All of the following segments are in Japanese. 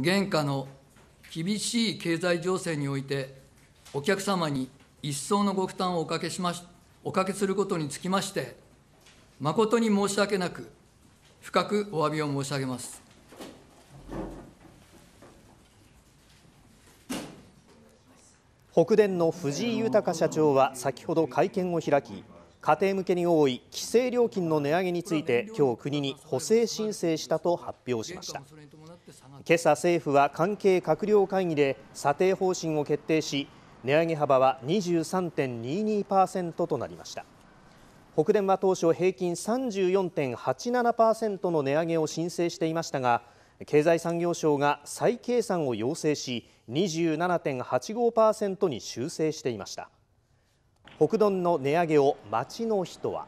現下の厳しい経済情勢において、お客様に一層のご負担をおかけしましおかけすることにつきまして、誠に申し訳なく、深くお詫びを申し上げます。北電の藤井豊社長は先ほど会見を開き家庭向けに多い規制料金の値上げについて今日国に補正申請したと発表しました今朝政府は関係閣僚会議で査定方針を決定し値上げ幅は23.22%となりました北電は当初平均34.87%の値上げを申請していましたが経済産業省が再計算を要請し27.85%に修正していました北丼の値上げを街の人は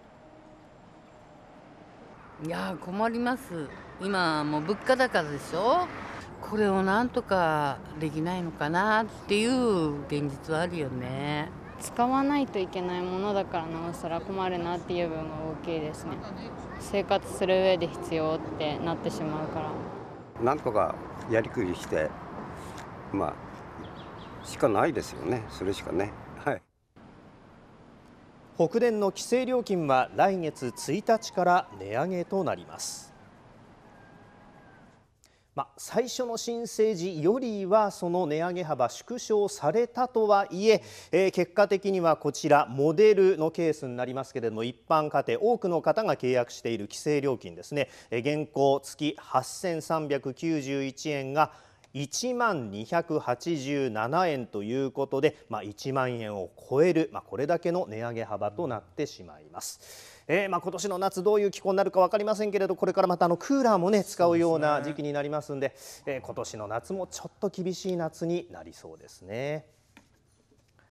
いや困ります今もう物価高でしょこれをなんとかできないのかなっていう現実はあるよね使わないといけないものだからなおさら困るなっていう部分が大きいですね生活する上で必要ってなってしまうからなんとかやりくりしてまあしかないですよねそれしかね北電の規制料金は来月1日から値上げとなります。まあ、最初の申請時よりはその値上げ幅縮小されたとはいええー、結果的にはこちらモデルのケースになりますけれども一般家庭多くの方が契約している規制料金ですねえ現行月8391円が1万287円ということで、まあ、1万円を超える、まあ、これだけの値上げ幅となってしまいます。えー、まあ今年の夏どういう気候になるか分かりませんけれどこれからまたあのクーラーもね使うような時期になりますんでで、ね、えー、今年の夏もちょっと厳しい夏になりそうですね。